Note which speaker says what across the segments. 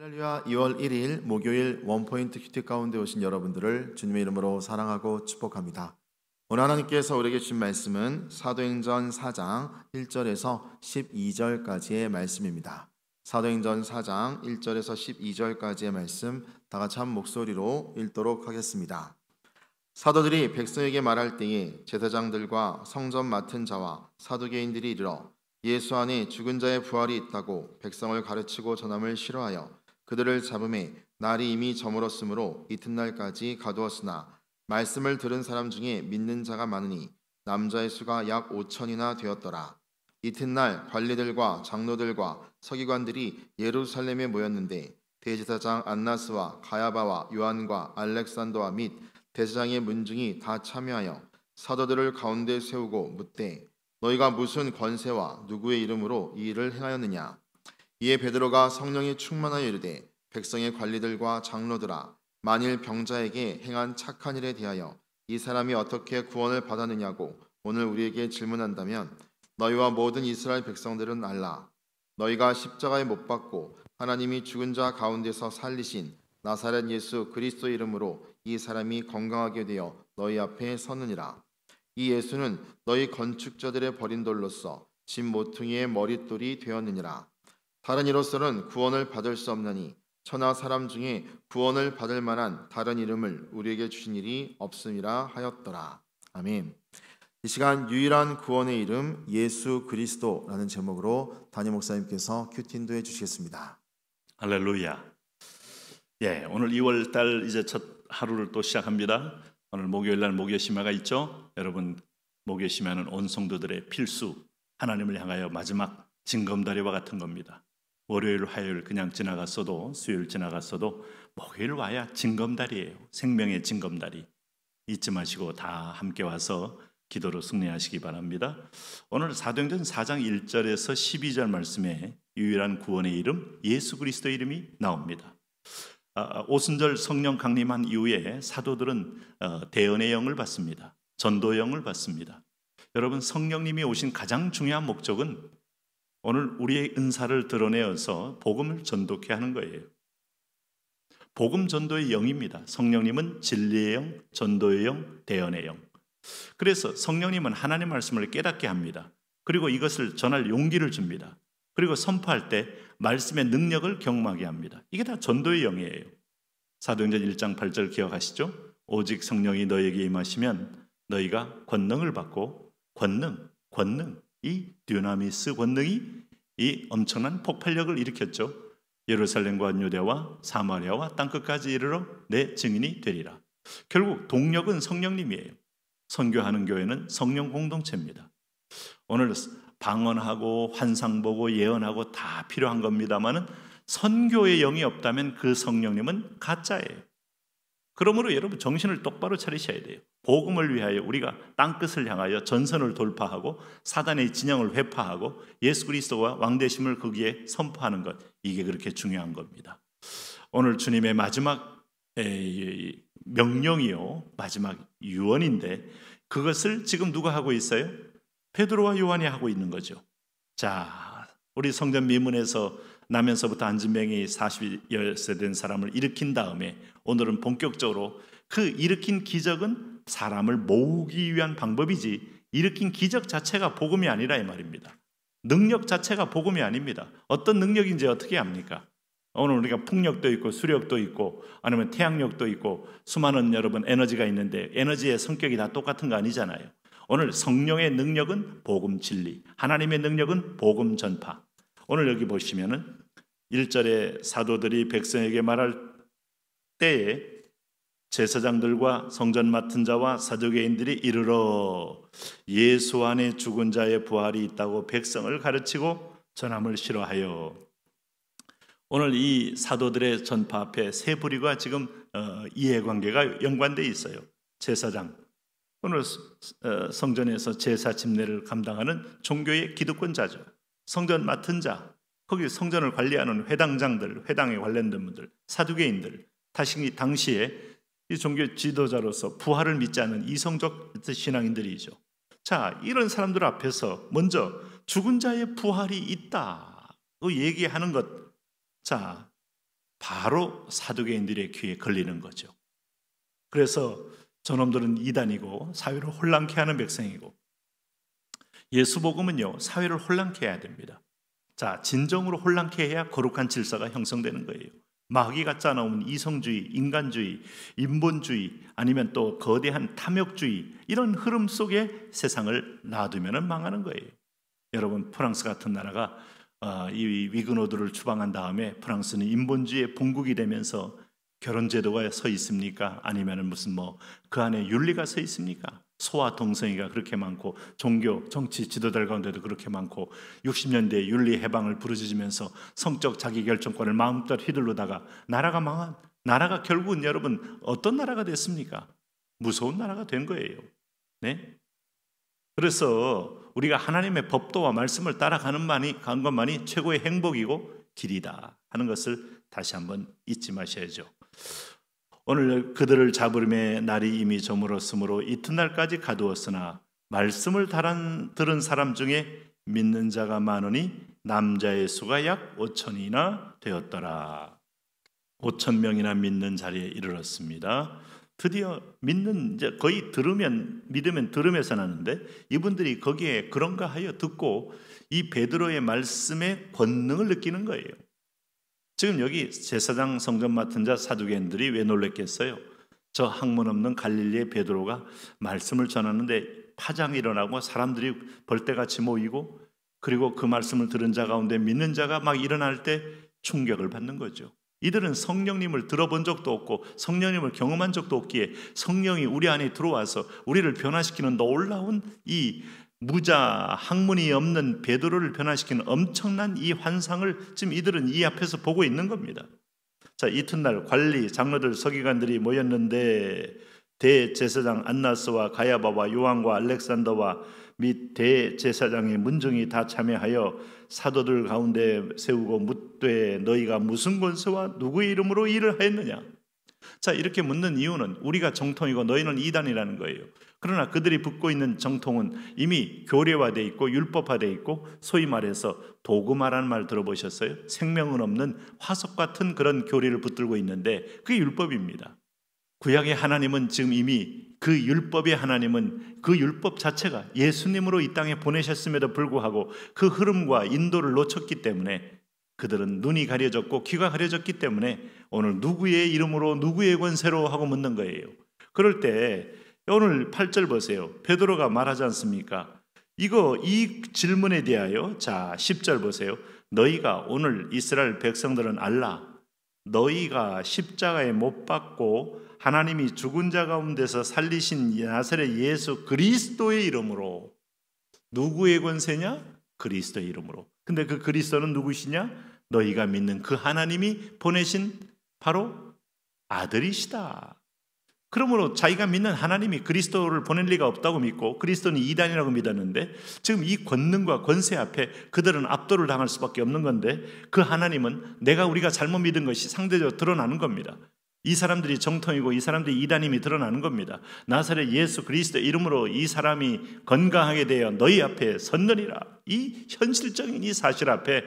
Speaker 1: 할렐루야 2월 1일 목요일 원포인트 큐티 가운데 오신 여러분들을 주님의 이름으로 사랑하고 축복합니다. 오늘 하나님께서 우리에게 주신 말씀은 사도행전 4장 1절에서 12절까지의 말씀입니다. 사도행전 4장 1절에서 12절까지의 말씀 다 같이 한 목소리로 읽도록 하겠습니다. 사도들이 백성에게 말할 때에 제사장들과 성전 맡은 자와 사도개인들이 이르러 예수 안에 죽은 자의 부활이 있다고 백성을 가르치고 전함을 싫어하여 그들을 잡음에 날이 이미 저물었으므로 이튿날까지 가두었으나 말씀을 들은 사람 중에 믿는 자가 많으니 남자의 수가 약 5천이나 되었더라. 이튿날 관리들과 장로들과 서기관들이 예루살렘에 모였는데 대제사장 안나스와 가야바와 요한과 알렉산더와 및대제장의 문중이 다 참여하여 사도들을 가운데 세우고 묻되 너희가 무슨 권세와 누구의 이름으로 이 일을 행하였느냐 이에 베드로가 성령이 충만하여 이르되 백성의 관리들과 장로들아 만일 병자에게 행한 착한 일에 대하여 이 사람이 어떻게 구원을 받았느냐고 오늘 우리에게 질문한다면 너희와 모든 이스라엘 백성들은 알라 너희가 십자가에 못 박고 하나님이 죽은 자 가운데서 살리신 나사렛 예수 그리스도 이름으로 이 사람이 건강하게 되어 너희 앞에 서느니라 이 예수는 너희 건축자들의 버린 돌로서 집 모퉁이의 머릿돌이 되었느니라 다른 이로서는 구원을 받을 수 없나니 천하 사람 중에 구원을 받을 만한 다른 이름을 우리에게 주신 일이 없음이라 하였더라. 아멘. 이 시간 유일한 구원의 이름 예수 그리스도라는 제목으로 담임 목사님께서 큐틴도해 주시겠습니다.
Speaker 2: 할렐루야. 예, 오늘 2월 달 이제 첫 하루를 또 시작합니다. 오늘 목요일 날 목요 심화가 있죠. 여러분 목요 심화는 온 성도들의 필수 하나님을 향하여 마지막 징검다리와 같은 겁니다. 월요일, 화요일 그냥 지나갔어도 수요일 지나갔어도 목요일 와야 징검다리예요. 생명의 징검다리. 잊지 마시고 다 함께 와서 기도로 승리하시기 바랍니다. 오늘 사도행전 4장 1절에서 12절 말씀에 유일한 구원의 이름 예수 그리스도 이름이 나옵니다. 아, 아, 오순절 성령 강림한 이후에 사도들은 어, 대언의 영을 받습니다. 전도 영을 받습니다. 여러분 성령님이 오신 가장 중요한 목적은 오늘 우리의 은사를 드러내어서 복음을 전독해 하는 거예요. 복음 전도의 영입니다. 성령님은 진리의 영, 전도의 영, 대언의 영. 그래서 성령님은 하나님 말씀을 깨닫게 합니다. 그리고 이것을 전할 용기를 줍니다. 그리고 선포할 때 말씀의 능력을 경험하게 합니다. 이게 다 전도의 영이에요. 사도행전 1장 8절 기억하시죠? 오직 성령이 너에게 임하시면 너희가 권능을 받고 권능, 권능, 이 듀나미스 권능이 이 엄청난 폭발력을 일으켰죠. 예루살렘과 유대와 사마리아와 땅끝까지 이르러 내 증인이 되리라. 결국 동력은 성령님이에요. 선교하는 교회는 성령 공동체입니다. 오늘 방언하고 환상 보고 예언하고 다 필요한 겁니다만은 선교의 영이 없다면 그 성령님은 가짜예요. 그러므로 여러분 정신을 똑바로 차리셔야 돼요. 복음을 위하여 우리가 땅 끝을 향하여 전선을 돌파하고 사단의 진영을 회파하고 예수 그리스도와 왕대심을 거기에 선포하는 것 이게 그렇게 중요한 겁니다. 오늘 주님의 마지막 명령이요 마지막 유언인데 그것을 지금 누가 하고 있어요? 베드로와 요한이 하고 있는 거죠. 자, 우리 성전 미문에서 나면서부터 안진병이 40세 된 사람을 일으킨 다음에 오늘은 본격적으로 그 일으킨 기적은 사람을 모으기 위한 방법이지 일으킨 기적 자체가 복음이 아니라 이 말입니다. 능력 자체가 복음이 아닙니다. 어떤 능력인지 어떻게 압니까? 오늘 우리가 풍력도 있고 수력도 있고 아니면 태양력도 있고 수많은 여러분 에너지가 있는데 에너지의 성격이 다 똑같은 거 아니잖아요. 오늘 성령의 능력은 복음 진리, 하나님의 능력은 복음 전파. 오늘 여기 보시면은 1절에 사도들이 백성에게 말할 때에 제사장들과 성전 맡은 자와 사도계인들이 이르러 예수 안에 죽은 자의 부활이 있다고 백성을 가르치고 전함을 싫어하여 오늘 이 사도들의 전파 앞에 세부리가 지금 어, 이해관계가 연관되어 있어요. 제사장 오늘 어, 성전에서 제사 집례를 감당하는 종교의 기득권자죠. 성전 맡은 자 거기 성전을 관리하는 회당장들, 회당에 관련된 분들, 사두개인들, 다시 당시에 이 종교 지도자로서 부활을 믿지 않는 이성적 신앙인들이죠. 자, 이런 사람들 앞에서 먼저 죽은 자의 부활이 있다고 얘기하는 것, 자, 바로 사두개인들의 귀에 걸리는 거죠. 그래서 저놈들은 이단이고 사회를 혼란케 하는 백성이고 예수 복음은요 사회를 혼란케 해야 됩니다. 자, 진정으로 혼란케 해야 거룩한 질서가 형성되는 거예요. 마귀 같아 나오 이성주의, 인간주의, 인본주의 아니면 또 거대한 탐욕주의 이런 흐름 속에 세상을 놔두면 망하는 거예요. 여러분 프랑스 같은 나라가 어, 이 위그노드를 추방한 다음에 프랑스는 인본주의의 본국이 되면서 결혼제도가 서 있습니까? 아니면 무슨 뭐 그 안에 윤리가 서 있습니까? 소아 동성애가 그렇게 많고 종교, 정치 지도들 가운데도 그렇게 많고 60년대 윤리 해방을 부르짖으면서 성적 자기 결정권을 마음껏 휘둘러다가 나라가 망한 나라가 결국은 여러분 어떤 나라가 됐습니까? 무서운 나라가 된 거예요. 네? 그래서 우리가 하나님의 법도와 말씀을 따라가는 만이 간 것만이 최고의 행복이고 길이다 하는 것을 다시 한번 잊지 마셔야죠. 오늘 그들을 잡으림의 날이 이미 저물었으므로 이튿날까지 가두었으나 말씀을 다란, 들은 사람 중에 믿는 자가 많으니 남자의 수가 약 5천이나 되었더라. 5천 명이나 믿는 자리에 이르렀습니다. 드디어 믿는 이제 거의 들으면 믿으면 들음에서 나는데 이분들이 거기에 그런가 하여 듣고 이 베드로의 말씀에 권능을 느끼는 거예요. 지금 여기 제사장 성전 맡은 자 사두개인들이 왜 놀랬겠어요? 저 학문 없는 갈릴리의 베드로가 말씀을 전하는데 파장이 일어나고 사람들이 벌떼같이 모이고 그리고 그 말씀을 들은 자 가운데 믿는 자가 막 일어날 때 충격을 받는 거죠. 이들은 성령님을 들어본 적도 없고 성령님을 경험한 적도 없기에 성령이 우리 안에 들어와서 우리를 변화시키는 놀라운 이 무자 학문이 없는 베드로를 변화시키는 엄청난 이 환상을 지금 이들은 이 앞에서 보고 있는 겁니다. 자 이튿날 관리 장로들 서기관들이 모였는데 대제사장 안나스와 가야바와 요한과 알렉산더와 및 대제사장의 문중이 다 참여하여 사도들 가운데 세우고 묻되 너희가 무슨 권세와 누구의 이름으로 일을 하였느냐 자, 이렇게 묻는 이유는 우리가 정통이고 너희는 이단이라는 거예요. 그러나 그들이 붙고 있는 정통은 이미 교례화되어 있고 율법화되어 있고 소위 말해서 도구마라는 말 들어보셨어요? 생명은 없는 화석 같은 그런 교리를 붙들고 있는데 그게 율법입니다. 구약의 하나님은 지금 이미 그 율법의 하나님은 그 율법 자체가 예수님으로 이 땅에 보내셨음에도 불구하고 그 흐름과 인도를 놓쳤기 때문에 그들은 눈이 가려졌고 귀가 가려졌기 때문에 오늘 누구의 이름으로 누구의 권세로 하고 묻는 거예요. 그럴 때 오늘 8절 보세요. 베드로가 말하지 않습니까? 이거 이 질문에 대하여 자, 10절 보세요. 너희가 오늘 이스라엘 백성들은 알라. 너희가 십자가에 못 박고 하나님이 죽은 자 가운데서 살리신 나사렛 예수 그리스도의 이름으로 누구의 권세냐? 그리스도의 이름으로. 근데 그 그리스도는 누구시냐? 너희가 믿는 그 하나님이 보내신 바로 아들이시다. 그러므로 자기가 믿는 하나님이 그리스도를 보낼 리가 없다고 믿고 그리스도는 이단이라고 믿었는데 지금 이 권능과 권세 앞에 그들은 압도를 당할 수밖에 없는 건데 그 하나님은 내가 우리가 잘못 믿은 것이 상대적으로 드러나는 겁니다. 이 사람들이 정통이고 이 사람들이 이단임이 드러나는 겁니다. 나사렛 예수 그리스도 이름으로 이 사람이 건강하게 되어 너희 앞에 섰느니라. 이 현실적인 이 사실 앞에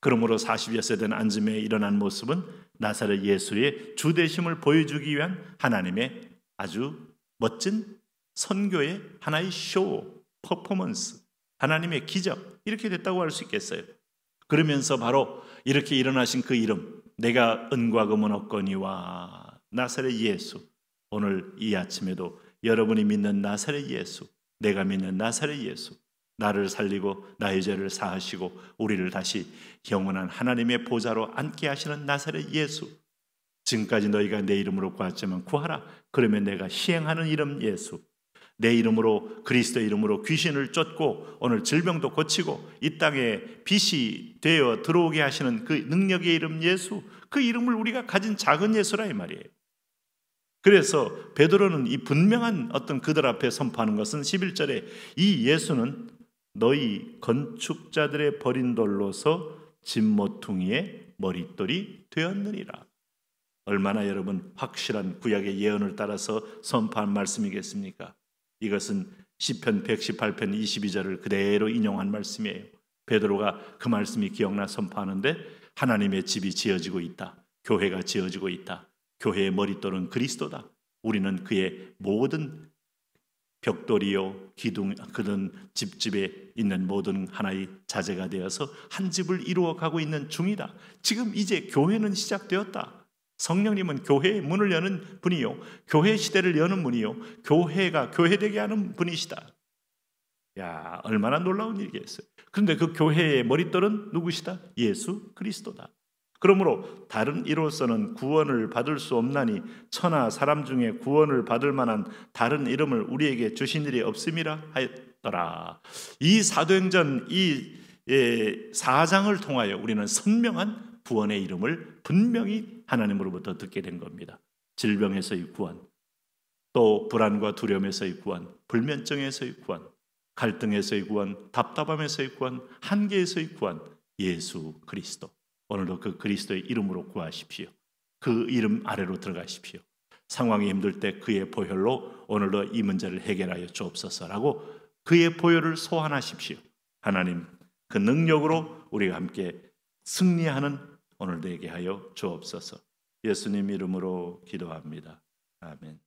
Speaker 2: 그러므로 40여세 된 안즘에 일어난 모습은 나사렛 예수의 주대심을 보여주기 위한 하나님의 아주 멋진 선교의 하나의 쇼, 퍼포먼스, 하나님의 기적 이렇게 됐다고 할 수 있겠어요. 그러면서 바로 이렇게 일어나신 그 이름 내가 은과 금은 없거니와 나사렛 예수 오늘 이 아침에도 여러분이 믿는 나사렛 예수 내가 믿는 나사렛 예수 나를 살리고 나의 죄를 사하시고 우리를 다시 영원한 하나님의 보좌로 앉게 하시는 나사렛 예수 지금까지 너희가 내 이름으로 구하지만 구하라 그러면 내가 시행하는 이름 예수 내 이름으로 그리스도 이름으로 귀신을 쫓고 오늘 질병도 고치고 이 땅에 빛이 되어 들어오게 하시는 그 능력의 이름 예수 그 이름을 우리가 가진 작은 예수라 이 말이에요. 그래서 베드로는 이 분명한 어떤 그들 앞에 선포하는 것은 11절에 이 예수는 너희 건축자들의 버린 돌로서 진모퉁이의 머릿돌이 되었느니라. 얼마나 여러분 확실한 구약의 예언을 따라서 선포한 말씀이겠습니까? 이것은 시편 118편 22절을 그대로 인용한 말씀이에요. 베드로가 그 말씀이 기억나 선포하는데 하나님의 집이 지어지고 있다. 교회가 지어지고 있다. 교회의 머릿돌은 그리스도다. 우리는 그의 모든 벽돌이요 기둥 그런 집집에 있는 모든 하나의 자재가 되어서 한 집을 이루어 가고 있는 중이다. 지금 이제 교회는 시작되었다. 성령님은 교회의 문을 여는 분이요. 교회 시대를 여는 분이요. 교회가 교회되게 하는 분이시다. 야, 얼마나 놀라운 일이겠어요. 그런데 그 교회의 머릿돌은 누구시다? 예수 그리스도다. 그러므로 다른 이로서는 구원을 받을 수 없나니 천하 사람 중에 구원을 받을 만한 다른 이름을 우리에게 주신 일이 없음이라 하였더라. 이 사도행전 이 예, 사장을 통하여 우리는 선명한 구원의 이름을 분명히 하나님으로부터 듣게 된 겁니다. 질병에서의 구원, 또 불안과 두려움에서의 구원, 불면증에서의 구원, 갈등에서의 구원, 답답함에서의 구원, 한계에서의 구원, 예수 그리스도. 오늘도 그 그리스도의 이름으로 구하십시오. 그 이름 아래로 들어가십시오. 상황이 힘들 때 그의 보혈로 오늘도 이 문제를 해결하여 주옵소서라고 그의 보혈을 소환하십시오. 하나님, 그 능력으로 우리가 함께 승리하는 오늘 내게 하여 주옵소서. 예수님 이름으로 기도합니다. 아멘.